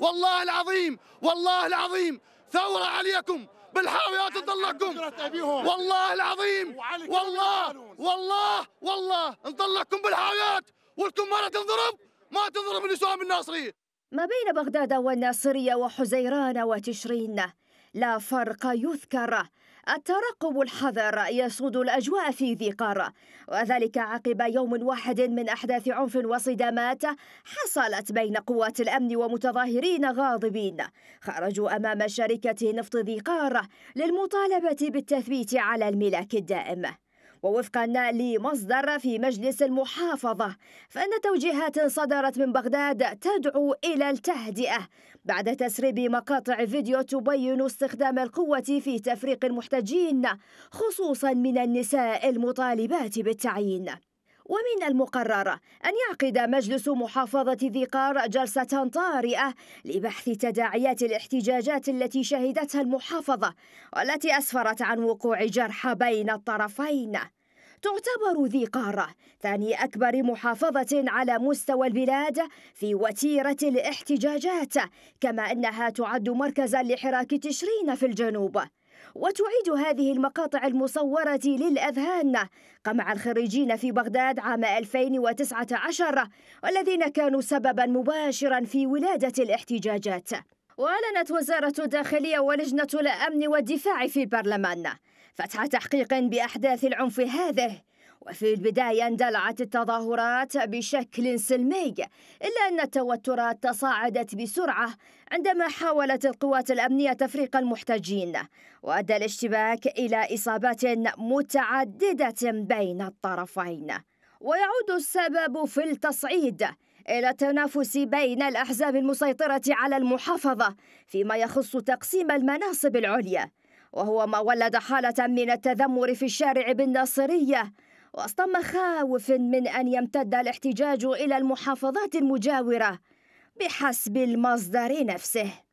والله العظيم والله العظيم ثورة عليكم بالحاويات نطلقكم والله العظيم والله والله والله نطلقكم بالحاويات ولكم مرة تنضرب ما تنضرب النسوان بالناصرية ما بين بغداد والناصرية وحزيران وتشرين لا فرق يذكر الترقب الحذر يسود الأجواء في ذي قارة وذلك عقب يوم واحد من أحداث عنف وصدامات حصلت بين قوات الأمن ومتظاهرين غاضبين خرجوا أمام شركة نفط ذي قارة للمطالبة بالتثبيت على الملاك الدائم ووفقا لمصدر في مجلس المحافظة فإن توجيهات صدرت من بغداد تدعو إلى التهدئة بعد تسريب مقاطع فيديو تبين استخدام القوة في تفريق المحتجين خصوصا من النساء المطالبات بالتعيين ومن المقرر أن يعقد مجلس محافظة ذي قار جلسة طارئة لبحث تداعيات الاحتجاجات التي شهدتها المحافظة والتي أسفرت عن وقوع جرحى بين الطرفين تعتبر ذي قارة ثاني أكبر محافظة على مستوى البلاد في وتيرة الاحتجاجات كما أنها تعد مركزا لحراك تشرين في الجنوب وتعيد هذه المقاطع المصورة للأذهان قمع الخريجين في بغداد عام 2019 والذين كانوا سببا مباشرا في ولادة الاحتجاجات وأعلنت وزارة الداخلية ولجنة الأمن والدفاع في البرلمان فتح تحقيق بأحداث العنف هذه وفي البداية اندلعت التظاهرات بشكل سلمي إلا أن التوترات تصاعدت بسرعة عندما حاولت القوات الأمنية تفريق المحتجين وأدى الاشتباك إلى إصابات متعددة بين الطرفين ويعود السبب في التصعيد إلى التنافس بين الأحزاب المسيطرة على المحافظة فيما يخص تقسيم المناصب العليا وهو ما ولد حالة من التذمر في الشارع بالناصرية وسط مخاوف من أن يمتد الاحتجاج إلى المحافظات المجاورة بحسب المصدر نفسه